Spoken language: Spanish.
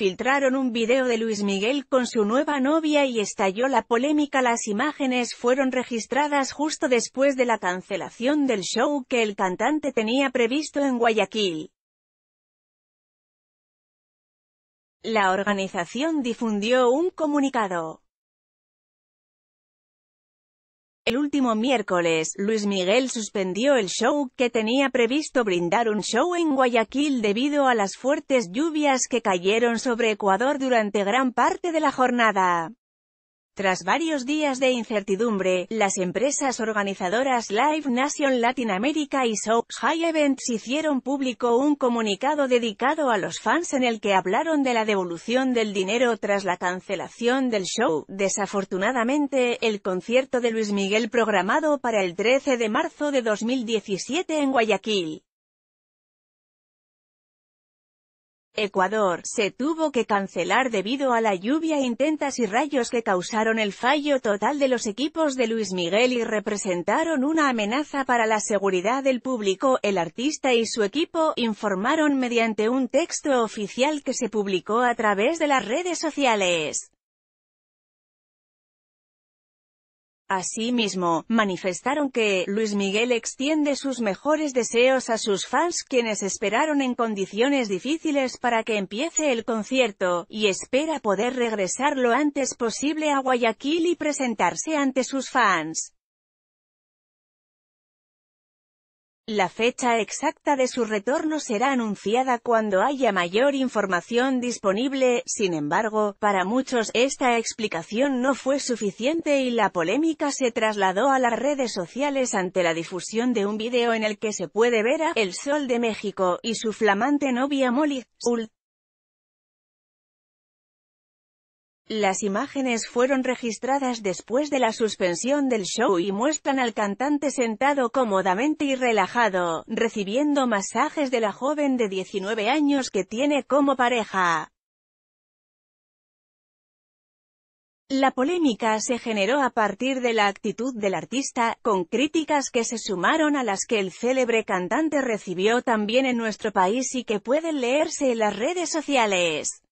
filtraron un video de Luis Miguel con su nueva novia y estalló la polémica. Las imágenes fueron registradas justo después de la cancelación del show que el cantante tenía previsto en Guayaquil. La organización difundió un comunicado. El último miércoles, Luis Miguel suspendió el show, que tenía previsto brindar un show en Guayaquil debido a las fuertes lluvias que cayeron sobre Ecuador durante gran parte de la jornada. Tras varios días de incertidumbre, las empresas organizadoras Live Nation Latin America y Show High Events hicieron público un comunicado dedicado a los fans en el que hablaron de la devolución del dinero tras la cancelación del show. Desafortunadamente, el concierto de Luis Miguel programado para el 13 de marzo de 2017 en Guayaquil, Ecuador, se tuvo que cancelar debido a la lluvia e intentas y rayos que causaron el fallo total de los equipos de Luis Miguel y representaron una amenaza para la seguridad del público. El artista y su equipo informaron mediante un texto oficial que se publicó a través de las redes sociales. Asimismo, manifestaron que, Luis Miguel extiende sus mejores deseos a sus fans quienes esperaron en condiciones difíciles para que empiece el concierto, y espera poder regresar lo antes posible a Guayaquil y presentarse ante sus fans. La fecha exacta de su retorno será anunciada cuando haya mayor información disponible, sin embargo, para muchos, esta explicación no fue suficiente y la polémica se trasladó a las redes sociales ante la difusión de un video en el que se puede ver a El Sol de México y su flamante novia Molly Las imágenes fueron registradas después de la suspensión del show y muestran al cantante sentado cómodamente y relajado, recibiendo masajes de la joven de 19 años que tiene como pareja. La polémica se generó a partir de la actitud del artista, con críticas que se sumaron a las que el célebre cantante recibió también en nuestro país y que pueden leerse en las redes sociales.